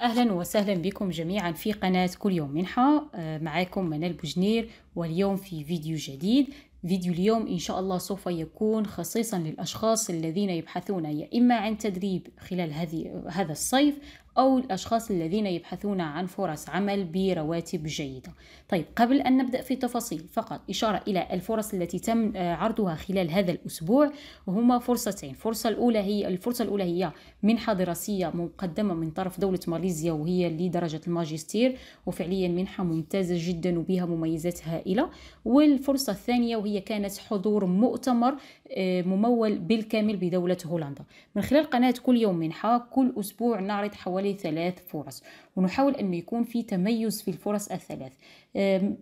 اهلا وسهلا بكم جميعا في قناه كل يوم منحه آه، معكم منال بوجنير واليوم في فيديو جديد فيديو اليوم إن شاء الله سوف يكون خصيصا للأشخاص الذين يبحثون يا إما عن تدريب خلال هذه هذا الصيف أو الأشخاص الذين يبحثون عن فرص عمل برواتب جيدة طيب قبل أن نبدأ في التفاصيل فقط إشارة إلى الفرص التي تم عرضها خلال هذا الأسبوع وهما فرصتين الفرصة الأولى هي الفرصة الأولى هي منحة دراسية مقدمة من طرف دولة ماليزيا وهي لدرجة الماجستير وفعليا منحة ممتازة جدا وبها مميزات هائلة والفرصة الثانية وهي كانت حضور مؤتمر آه، ممول بالكامل بدولة هولندا من خلال قناة كل يوم منحة كل أسبوع نعرض حوالي حوالي ثلاث فرص ونحاول أنه يكون في تميز في الفرص الثلاث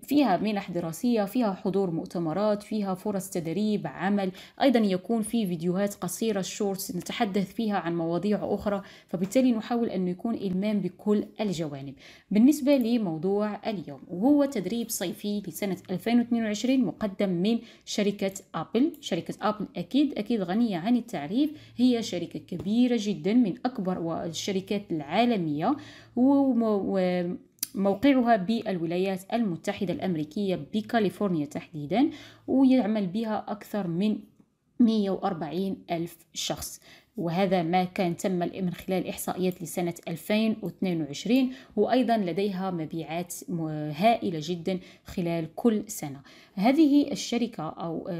فيها منح دراسية فيها حضور مؤتمرات فيها فرص تدريب عمل أيضا يكون في فيديوهات قصيرة شورتس نتحدث فيها عن مواضيع أخرى فبالتالي نحاول أن يكون إلمام بكل الجوانب بالنسبة لموضوع اليوم وهو تدريب صيفي لسنة 2022 مقدم من شركة أبل شركة أبل أكيد أكيد غنية عن التعريف هي شركة كبيرة جدا من أكبر الشركات العالمية موقعها بالولايات المتحدة الأمريكية بكاليفورنيا تحديدا ويعمل بها أكثر من 140 ألف شخص وهذا ما كان تم من خلال إحصائيات لسنة 2022 وأيضا لديها مبيعات هائلة جدا خلال كل سنة هذه الشركة أو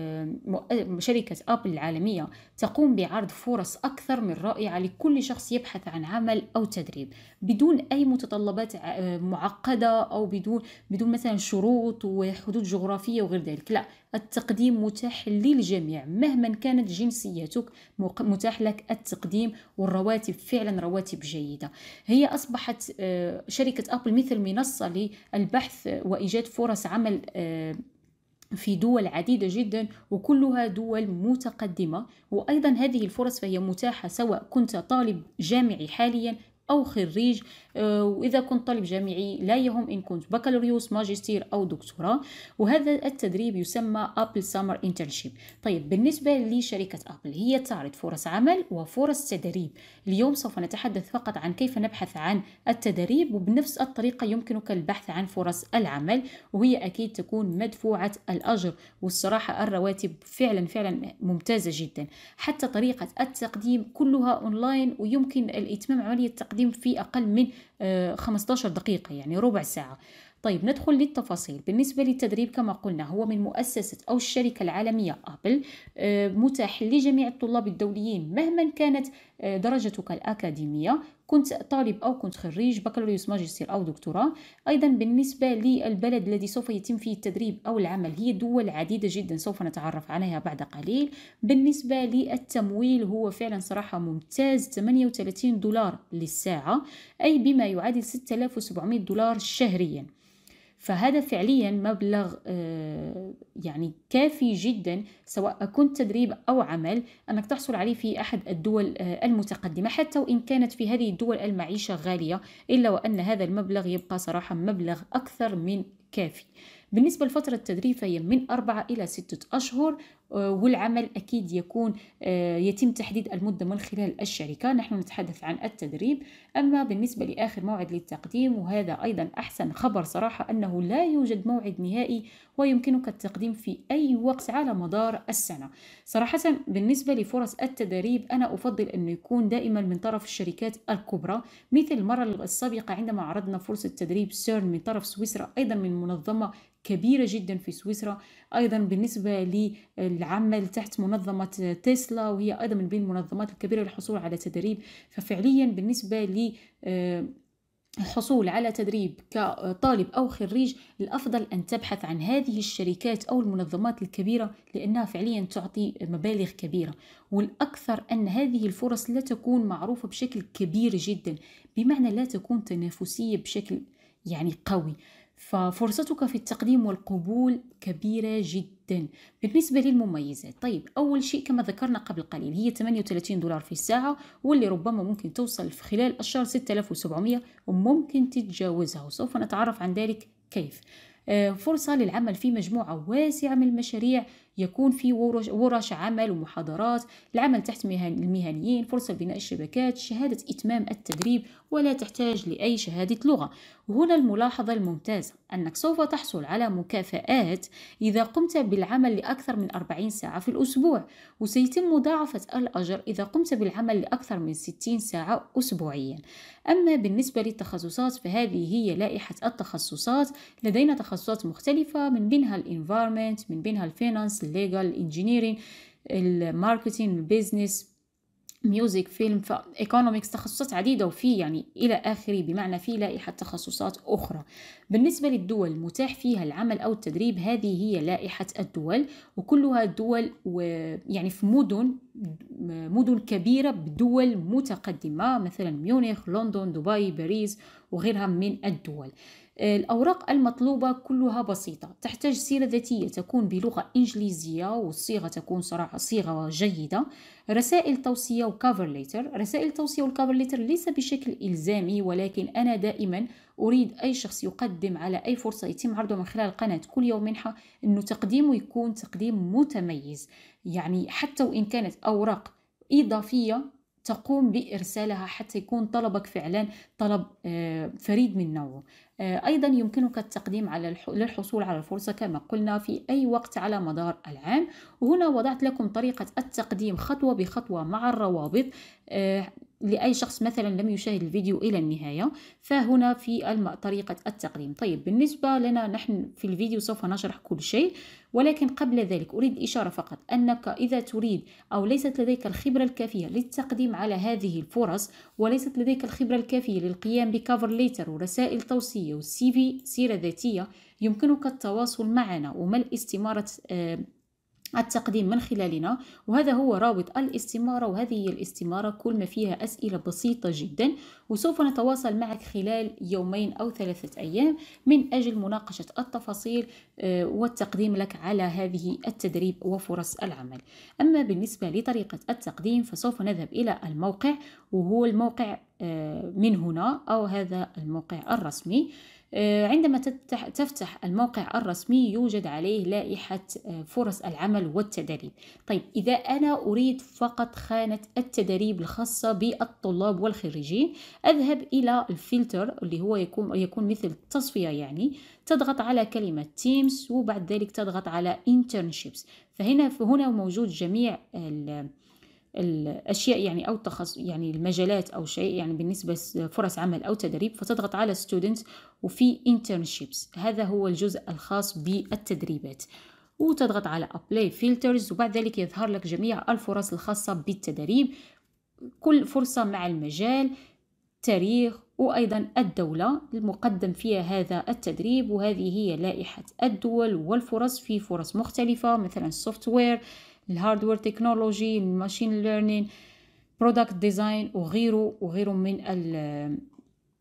شركة أبل العالمية تقوم بعرض فرص أكثر من رائعة لكل شخص يبحث عن عمل أو تدريب بدون أي متطلبات آه، معقدة أو بدون بدون مثلا شروط وحدود جغرافية وغير ذلك لا التقديم متاح للجميع مهما كانت جنسيتك متاح لك التقديم والرواتب فعلا رواتب جيدة هي أصبحت آه، شركة أبل مثل منصة للبحث وإيجاد فرص عمل آه، في دول عديدة جدا وكلها دول متقدمة وأيضا هذه الفرص فهي متاحة سواء كنت طالب جامعي حاليا أو خريج آه، وإذا كنت طالب جامعي لا يهم إن كنت بكالوريوس ماجستير أو دكتوراه وهذا التدريب يسمى أبل سامر انترنشيب طيب بالنسبة لشركة أبل هي تعرض فرص عمل وفرص تدريب اليوم سوف نتحدث فقط عن كيف نبحث عن التدريب وبنفس الطريقة يمكنك البحث عن فرص العمل وهي أكيد تكون مدفوعة الأجر والصراحة الرواتب فعلا فعلا ممتازة جدا حتى طريقة التقديم كلها أونلاين ويمكن الإتمام عملية التقديم التقديم في أقل من 15 آه، دقيقة يعني ربع ساعة طيب ندخل للتفاصيل بالنسبة للتدريب كما قلنا هو من مؤسسة أو الشركة العالمية أبل آه، متاح لجميع الطلاب الدوليين مهما كانت آه، درجتك الأكاديمية كنت طالب أو كنت خريج بكالوريوس ماجستير أو دكتوراه أيضا بالنسبة للبلد الذي سوف يتم فيه التدريب أو العمل هي دول عديدة جدا سوف نتعرف عليها بعد قليل بالنسبة للتمويل هو فعلا صراحة ممتاز 38 دولار للساعة أي بما يعادل 6700 دولار شهريا فهذا فعليا مبلغ آه، يعني كافي جدا سواء كنت تدريب أو عمل أنك تحصل عليه في أحد الدول آه، المتقدمة حتى وإن كانت في هذه الدول المعيشة غالية إلا وأن هذا المبلغ يبقى صراحة مبلغ أكثر من كافي بالنسبة لفترة التدريب فهي من أربعة إلى ستة أشهر آه، والعمل أكيد يكون آه، يتم تحديد المدة من خلال الشركة نحن نتحدث عن التدريب أما بالنسبة لآخر موعد للتقديم وهذا أيضا أحسن خبر صراحة أنه لا يوجد موعد نهائي ويمكنك التقديم في أي وقت على مدار السنة صراحة بالنسبة لفرص التدريب أنا أفضل أنه يكون دائما من طرف الشركات الكبرى مثل المرة السابقة عندما عرضنا فرصة تدريب سيرن من طرف سويسرا أيضا من منظمة كبيرة جدا في سويسرا أيضا بالنسبة العمل تحت منظمة تسلا وهي أيضا من بين المنظمات الكبيرة للحصول على تدريب ففعليا بالنسبة لي آه، الحصول على تدريب كطالب أو خريج الأفضل أن تبحث عن هذه الشركات أو المنظمات الكبيرة لأنها فعليا تعطي مبالغ كبيرة والأكثر أن هذه الفرص لا تكون معروفة بشكل كبير جدا بمعنى لا تكون تنافسية بشكل يعني قوي ففرصتك في التقديم والقبول كبيرة جدا جدا بالنسبة للمميزات طيب أول شيء كما ذكرنا قبل قليل هي 38 دولار في الساعة واللي ربما ممكن توصل في خلال الشهر 6700 وممكن تتجاوزها وسوف نتعرف عن ذلك كيف آه، فرصة للعمل في مجموعة واسعة من المشاريع يكون في ورش عمل ومحاضرات العمل تحت المهنيين فرصة لبناء الشبكات شهادة إتمام التدريب ولا تحتاج لأي شهادة لغة وهنا الملاحظة الممتازة أنك سوف تحصل على مكافآت إذا قمت بالعمل لأكثر من 40 ساعة في الأسبوع وسيتم مضاعفة الأجر إذا قمت بالعمل لأكثر من 60 ساعة أسبوعيا أما بالنسبة للتخصصات فهذه هي لائحة التخصصات لدينا تخصصات مختلفة من بينها الانفيرمنت من بينها الفينانس الليجال انجينيرين الماركتينج البيزنس ميوزك فيلم فايكونومكس تخصصات عديده وفي يعني الى اخره بمعنى في لائحه تخصصات اخرى بالنسبه للدول المتاح فيها العمل او التدريب هذه هي لائحه الدول وكلها دول يعني في مدن مدن كبيره بدول متقدمه مثلا ميونخ لندن دبي باريس وغيرها من الدول الأوراق المطلوبة كلها بسيطة تحتاج سيرة ذاتية تكون بلغة إنجليزية والصيغة تكون صراحة صيغة جيدة رسائل توصية وكفر ليتر رسائل توصية والكفر ليتر ليس بشكل إلزامي ولكن أنا دائما أريد أي شخص يقدم على أي فرصة يتم عرضه من خلال قناة كل يوم منحة أنه تقديمه يكون تقديم متميز يعني حتى وإن كانت أوراق إضافية تقوم بإرسالها حتى يكون طلبك فعلا طلب آه، فريد من نوعه آه، أيضا يمكنك التقديم على للحصول على الفرصة كما قلنا في أي وقت على مدار العام وهنا وضعت لكم طريقة التقديم خطوة بخطوة مع الروابط آه، لأي شخص مثلا لم يشاهد الفيديو إلى النهاية فهنا في طريقة التقديم طيب بالنسبة لنا نحن في الفيديو سوف نشرح كل شيء ولكن قبل ذلك أريد إشارة فقط أنك إذا تريد أو ليست لديك الخبرة الكافية للتقديم على هذه الفرص وليست لديك الخبرة الكافية للقيام بكفر ليتر ورسائل توصية وسي في سيرة ذاتية يمكنك التواصل معنا وملء استمارة آه، التقديم من خلالنا وهذا هو رابط الاستمارة وهذه هي الاستمارة كل ما فيها أسئلة بسيطة جدا وسوف نتواصل معك خلال يومين أو ثلاثة أيام من أجل مناقشة التفاصيل آه، والتقديم لك على هذه التدريب وفرص العمل أما بالنسبة لطريقة التقديم فسوف نذهب إلى الموقع وهو الموقع آه، من هنا أو هذا الموقع الرسمي آه، عندما تفتح الموقع الرسمي يوجد عليه لائحة آه، فرص العمل والتدريب طيب إذا أنا أريد فقط خانة التدريب الخاصة بالطلاب والخريجين أذهب إلى الفلتر اللي هو يكون, يكون مثل تصفية يعني تضغط على كلمة تيمز وبعد ذلك تضغط على internships فهنا هنا موجود جميع الأشياء يعني أو تخص يعني المجالات أو شيء يعني بالنسبة فرص عمل أو تدريب فتضغط على students وفي internships هذا هو الجزء الخاص بالتدريبات وتضغط على apply filters وبعد ذلك يظهر لك جميع الفرص الخاصة بالتدريب كل فرصة مع المجال تاريخ وأيضا الدولة المقدم فيها هذا التدريب وهذه هي لائحة الدول والفرص في فرص مختلفة مثلا software الهاردوير تكنولوجي الماشين ليرنين برودكت ديزاين وغيره وغيره من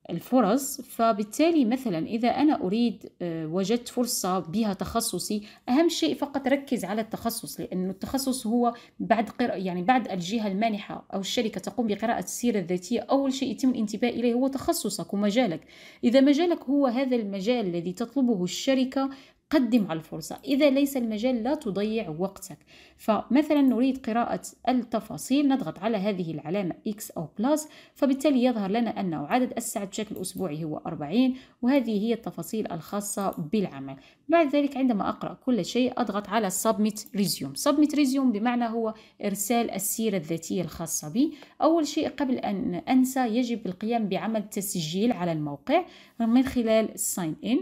الفرص فبالتالي مثلا إذا أنا أريد آه، وجدت فرصة بها تخصصي أهم شيء فقط ركز على التخصص لأنه التخصص هو بعد قر... يعني بعد الجهة المانحة أو الشركة تقوم بقراءة السيرة الذاتية أول شيء يتم الانتباه إليه هو تخصصك ومجالك إذا مجالك هو هذا المجال الذي تطلبه الشركة قدم على الفرصة إذا ليس المجال لا تضيع وقتك فمثلا نريد قراءة التفاصيل نضغط على هذه العلامة X أو بلس فبالتالي يظهر لنا أنه عدد الساعات بشكل أسبوعي هو 40 وهذه هي التفاصيل الخاصة بالعمل بعد ذلك عندما أقرأ كل شيء أضغط على Submit Resume Submit Resume بمعنى هو إرسال السيرة الذاتية الخاصة بي أول شيء قبل أن أنسى يجب القيام بعمل تسجيل على الموقع من خلال Sign In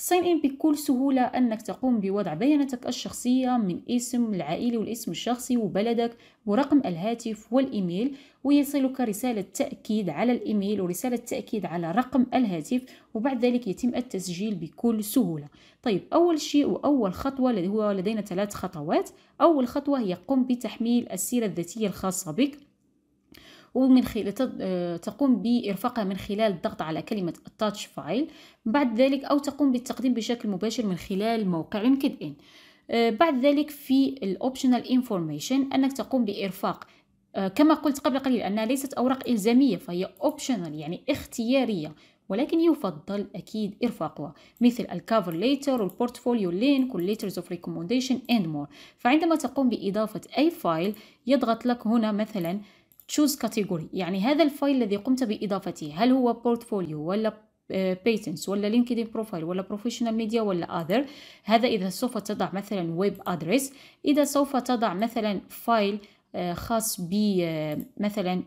ساين إن بكل سهولة أنك تقوم بوضع بياناتك الشخصية من اسم العائلة والاسم الشخصي وبلدك ورقم الهاتف والإيميل ويصلك رسالة تأكيد على الإيميل ورسالة تأكيد على رقم الهاتف وبعد ذلك يتم التسجيل بكل سهولة طيب أول شيء وأول خطوة هو لدينا ثلاث خطوات أول خطوة هي قم بتحميل السيرة الذاتية الخاصة بك ومن خلال آه، تقوم بإرفاقها من خلال الضغط على كلمة التاتش فايل بعد ذلك أو تقوم بالتقديم بشكل مباشر من خلال موقع لينكد إن آه، بعد ذلك في الاوبشنال انفورميشن انك تقوم بارفاق آه، كما قلت قبل قليل انها ليست اوراق الزاميه فهي اوبشنال يعني اختياريه ولكن يفضل اكيد ارفاقها مثل الكفر ليتر والبورتفوليو لينك والليترز اوف ريكومنديشن اند مور فعندما تقوم باضافه اي فايل يضغط لك هنا مثلا choose category يعني هذا الفايل الذي قمت بإضافته هل هو بورتفوليو ولا بيتنس آه، ولا لينكدين بروفايل ولا بروفيشنال ميديا ولا اذر هذا اذا سوف تضع مثلا ويب ادريس اذا سوف تضع مثلا فايل آه، خاص ب آه، مثلا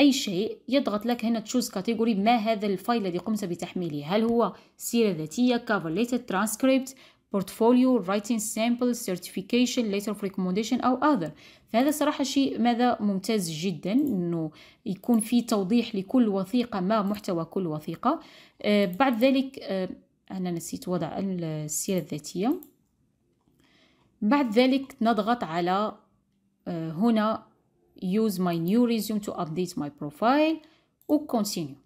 اي شيء يضغط لك هنا تشوز كاتيجوري ما هذا الفايل الذي قمت بتحميله هل هو سيره ذاتيه كفر ترانسكريبت portfolio writing sample certification letter of recommendation أو other فهذا صراحة شيء ماذا ممتاز جدا أنه يكون في توضيح لكل وثيقة ما محتوى كل وثيقة آه بعد ذلك آه أنا نسيت وضع السيرة الذاتية بعد ذلك نضغط على آه هنا use my new resume to update my profile و continue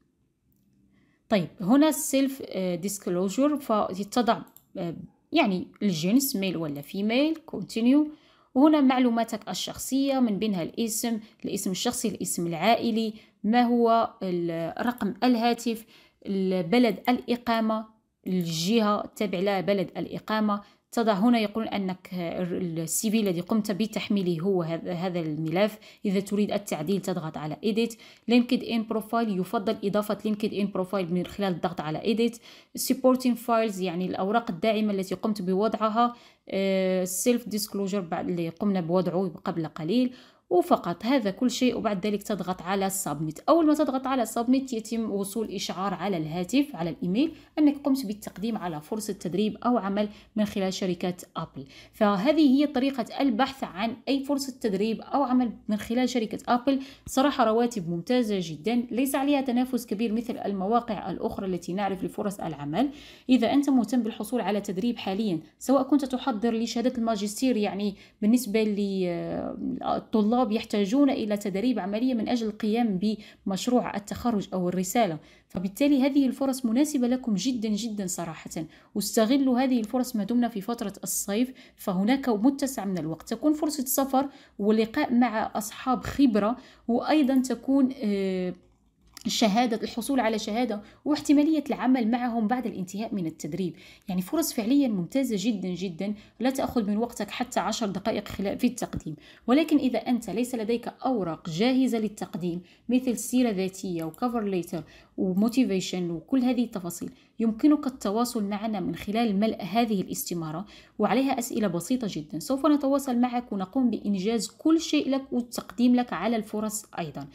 طيب هنا السيلف آه، ديسكلوجر فتضع آه، يعني الجنس ميل ولا فيميل كونتينيو وهنا معلوماتك الشخصية من بينها الاسم الاسم الشخصي الاسم العائلي ما هو رقم الهاتف بلد الإقامة الجهة تبع لها بلد الإقامة تضع هنا يقول أنك السي في الذي قمت بتحميله هو هذا الملف إذا تريد التعديل تضغط على إيديت لينكد إن بروفايل يفضل إضافة لينكد إن بروفايل من خلال الضغط على إيديت سبورتين فايلز يعني الأوراق الداعمة التي قمت بوضعها سيلف آه، ديسكلوجر بعد اللي قمنا بوضعه قبل قليل وفقط هذا كل شيء وبعد ذلك تضغط على السبميت اول ما تضغط على السبميت يتم وصول اشعار على الهاتف على الايميل انك قمت بالتقديم على فرصه تدريب او عمل من خلال شركه ابل فهذه هي طريقه البحث عن اي فرصه تدريب او عمل من خلال شركه ابل صراحه رواتب ممتازه جدا ليس عليها تنافس كبير مثل المواقع الاخرى التي نعرف لفرص العمل اذا انت مهتم بالحصول على تدريب حاليا سواء كنت تحضر لشهاده الماجستير يعني بالنسبه للطلاب آه، الطلاب يحتاجون إلى تدريب عملية من أجل القيام بمشروع التخرج أو الرسالة فبالتالي هذه الفرص مناسبة لكم جدا جدا صراحة واستغلوا هذه الفرص ما دمنا في فترة الصيف فهناك متسع من الوقت تكون فرصة سفر ولقاء مع أصحاب خبرة وأيضا تكون آه شهادة الحصول على شهادة واحتمالية العمل معهم بعد الانتهاء من التدريب يعني فرص فعليا ممتازة جدا جدا لا تأخذ من وقتك حتى عشر دقائق في التقديم ولكن إذا أنت ليس لديك أوراق جاهزة للتقديم مثل سيرة ذاتية وكفر ليتر وموتيفيشن وكل هذه التفاصيل يمكنك التواصل معنا من خلال ملء هذه الاستمارة وعليها أسئلة بسيطة جدا سوف نتواصل معك ونقوم بإنجاز كل شيء لك والتقديم لك على الفرص أيضا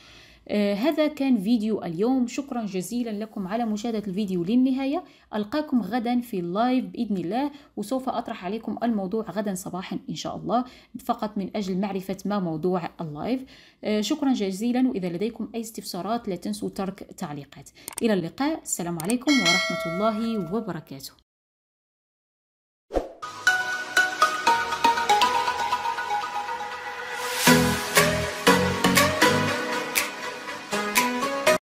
آه، هذا كان فيديو اليوم شكرا جزيلا لكم على مشاهدة الفيديو للنهاية ألقاكم غدا في اللايف بإذن الله وسوف أطرح عليكم الموضوع غدا صباحا إن شاء الله فقط من أجل معرفة ما موضوع اللايف آه، شكرا جزيلا وإذا لديكم أي استفسارات لا تنسوا ترك تعليقات إلى اللقاء السلام عليكم ورحمة الله وبركاته